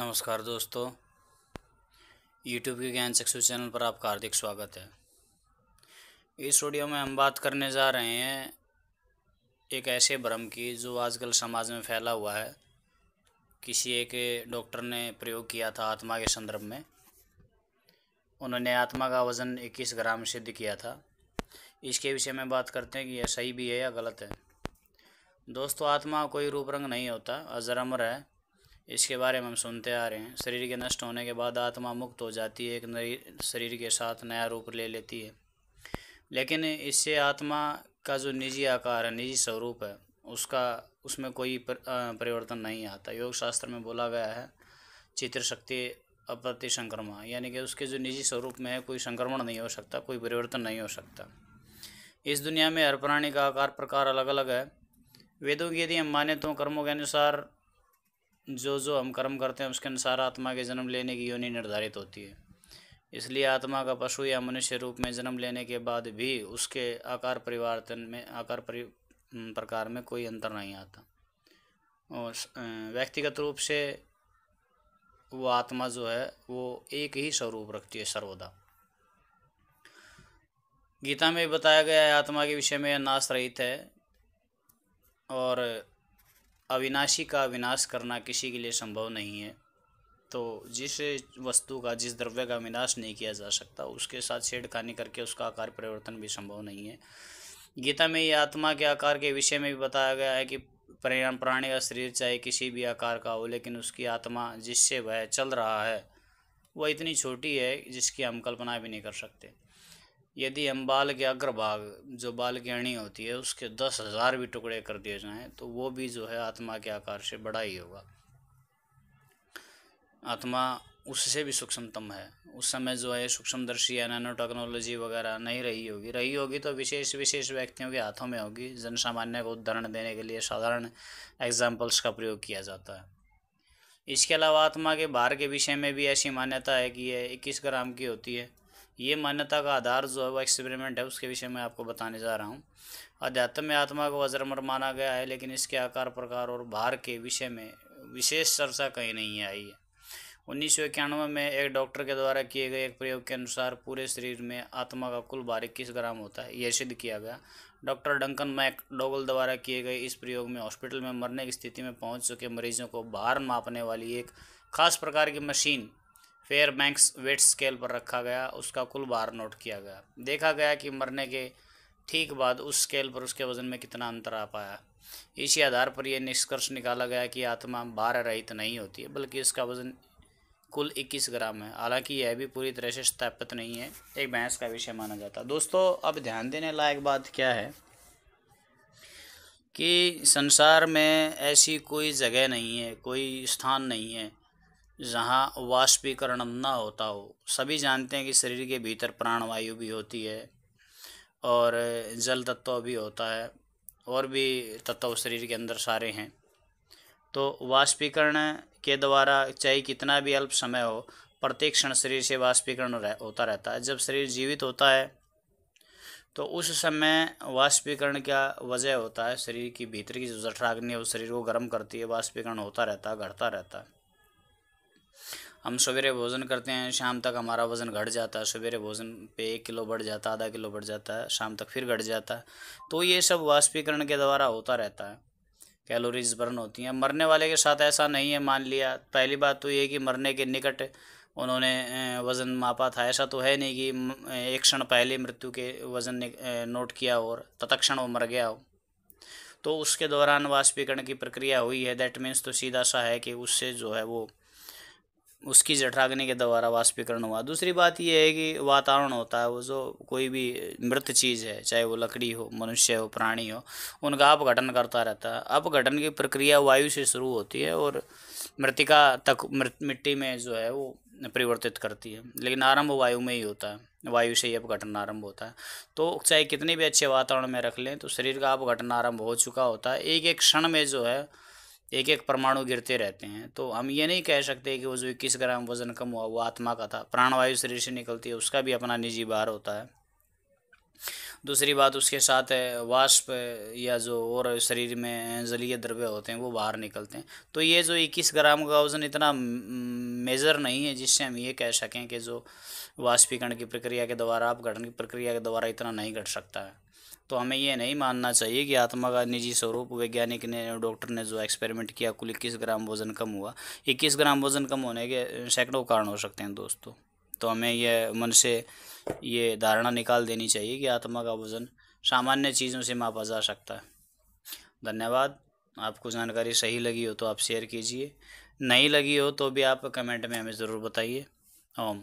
नमस्कार दोस्तों YouTube के ज्ञान चक्षु चैनल पर आपका हार्दिक स्वागत है इस वीडियो में हम बात करने जा रहे हैं एक ऐसे भ्रम की जो आजकल समाज में फैला हुआ है किसी एक डॉक्टर ने प्रयोग किया था आत्मा के संदर्भ में उन्होंने आत्मा का वज़न 21 ग्राम सिद्ध किया था इसके विषय में बात करते हैं कि यह सही भी है या गलत है दोस्तों आत्मा कोई रूप रंग नहीं होता अजरमर है इसके बारे में हम सुनते आ रहे हैं शरीर के नष्ट होने के बाद आत्मा मुक्त हो जाती है एक नई शरीर के साथ नया रूप ले लेती है लेकिन इससे आत्मा का जो निजी आकार है निजी स्वरूप है उसका उसमें कोई परिवर्तन नहीं आता योग शास्त्र में बोला गया है चित्र शक्ति अप्रति संक्रमण यानी कि उसके जो निजी स्वरूप में है कोई संक्रमण नहीं हो सकता कोई परिवर्तन नहीं हो सकता इस दुनिया में हर प्राणी का आकार प्रकार अलग अलग है वेदों की यदि हम माने तो कर्मों के अनुसार जो जो हम कर्म करते हैं उसके अनुसार आत्मा के जन्म लेने की योनि निर्धारित होती है इसलिए आत्मा का पशु या मनुष्य रूप में जन्म लेने के बाद भी उसके आकार परिवर्तन में आकार परि प्रकार में कोई अंतर नहीं आता और व्यक्तिगत रूप से वो आत्मा जो है वो एक ही स्वरूप रखती है सर्वदा गीता में बताया गया है आत्मा के विषय में नाश रहित है और अविनाशी का विनाश करना किसी के लिए संभव नहीं है तो जिस वस्तु का जिस द्रव्य का विनाश नहीं किया जा सकता उसके साथ छेड़खानी करके उसका आकार परिवर्तन भी संभव नहीं है गीता में ये आत्मा के आकार के विषय में भी बताया गया है कि परिणाम प्राणी का शरीर चाहे किसी भी आकार का हो लेकिन उसकी आत्मा जिससे वह चल रहा है वह इतनी छोटी है जिसकी हम कल्पना भी नहीं कर सकते यदि हम बाल के अग्रभाग जो बाल की अणी होती है उसके दस हज़ार भी टुकड़े कर दिए जाएं तो वो भी जो है आत्मा के आकार से बड़ा ही होगा आत्मा उससे भी सूक्ष्मतम है उस समय जो है सूक्ष्मदर्शी या नैनो टेक्नोलॉजी वगैरह नहीं रही होगी रही होगी तो विशेष विशेष व्यक्तियों के हाथों में होगी जन सामान्य को उदाहरण देने के लिए साधारण एग्जाम्पल्स का प्रयोग किया जाता है इसके अलावा आत्मा के बाहर के विषय में भी ऐसी मान्यता है कि यह इक्कीस ग्राम की होती है ये मान्यता का आधार जो है वो एक्सपेरिमेंट है उसके विषय में आपको बताने जा रहा हूँ अध्यात्म में आत्मा को वज्रमर माना गया है लेकिन इसके आकार प्रकार और भार के विषय में विशेष चर्चा कहीं नहीं आई है उन्नीस सौ इक्यानवे में एक डॉक्टर के द्वारा किए गए एक प्रयोग के अनुसार पूरे शरीर में आत्मा का कुल भार इक्कीस ग्राम होता है यह सिद्ध किया गया डॉक्टर डंकन मैक डोगल द्वारा किए गए इस प्रयोग में हॉस्पिटल में मरने की स्थिति में पहुंच चुके मरीजों को भार मापने वाली एक खास प्रकार की machine Fairbanks weight scale पर रखा गया उसका कुल भार नोट किया गया देखा गया कि मरने के ठीक बाद उस स्केल पर उसके वजन में कितना अंतर आ पाया इसी आधार पर यह निष्कर्ष निकाला गया कि आत्मा भार रहित नहीं होती है बल्कि इसका वजन कुल 21 ग्राम है हालांकि यह भी पूरी तरह से स्थापित नहीं है एक बहस का विषय माना जाता है दोस्तों अब ध्यान देने लायक बात क्या है कि संसार में ऐसी कोई जगह नहीं है कोई स्थान नहीं है जहाँ वाष्पीकरण न होता हो सभी जानते हैं कि शरीर के भीतर प्राणवायु भी होती है और जल तत्व भी होता है और भी तत्व शरीर के अंदर सारे हैं तो वाष्पीकरण के द्वारा चाहे कितना भी अल्प समय हो प्रत्येक क्षण शरीर से वाष्पीकरण रह, होता रहता है जब शरीर जीवित होता है तो उस समय वाष्पीकरण क्या वजह होता है शरीर की भीतर की जो जठराग्नि है वो शरीर को गर्म करती है वाष्पीकरण होता रहता है घटता रहता है हम सवेरे भोजन करते हैं शाम तक हमारा वज़न घट जाता है सवेरे भोजन पे एक किलो बढ़ जाता आधा किलो बढ़ जाता है शाम तक फिर घट जाता है तो ये सब वाष्पीकरण के द्वारा होता रहता है कैलोरीज बर्न होती हैं मरने वाले के साथ ऐसा नहीं है मान लिया पहली बात तो ये कि मरने के निकट उन्होंने वज़न मापा था ऐसा तो है नहीं कि एक क्षण पहले मृत्यु के वज़न ने नोट किया और तत्क्षण वो मर गया हो तो उसके दौरान वाष्पीकरण की प्रक्रिया हुई है दैट मीन्स तो सीधा सा है कि उससे जो है वो उसकी जठराग्नि के द्वारा वाष्पीकरण हुआ दूसरी बात यह है कि वातावरण होता है वो जो कोई भी मृत चीज़ है चाहे वो लकड़ी हो मनुष्य हो प्राणी हो उनका अपघटन करता रहता है अपघटन की प्रक्रिया वायु से शुरू होती है और मृतिका तक मिट्टी में जो है वो परिवर्तित करती है लेकिन आरंभ वायु में ही होता है वायु से ही अपघटन आरंभ होता है तो चाहे कितने भी अच्छे वातावरण में रख लें तो शरीर का अपघटन आरंभ हो चुका होता है एक एक क्षण में जो है एक एक परमाणु गिरते रहते हैं तो हम ये नहीं कह सकते कि वो जो इक्कीस ग्राम वजन कम हुआ वो आत्मा का था प्राणवायु शरीर से निकलती है उसका भी अपना निजी भार होता है दूसरी बात उसके साथ है वाष्प या जो और शरीर में जलीय द्रव्य होते हैं वो बाहर निकलते हैं तो ये जो इक्कीस ग्राम का वजन इतना मेज़र नहीं है जिससे हम ये कह सकें कि जो वाष्पीकरण की प्रक्रिया के द्वारा अपघटन की प्रक्रिया के द्वारा इतना नहीं घट सकता है तो हमें यह नहीं मानना चाहिए कि आत्मा का निजी स्वरूप वैज्ञानिक ने डॉक्टर ने जो एक्सपेरिमेंट किया कुल इक्कीस ग्राम वजन कम हुआ इक्कीस ग्राम वजन कम होने के सैकड़ों कारण हो सकते हैं दोस्तों तो हमें यह मन से ये धारणा निकाल देनी चाहिए कि आत्मा का वजन सामान्य चीज़ों से मापा जा सकता है धन्यवाद आपको जानकारी सही लगी हो तो आप शेयर कीजिए नहीं लगी हो तो भी आप कमेंट में हमें ज़रूर बताइए ओम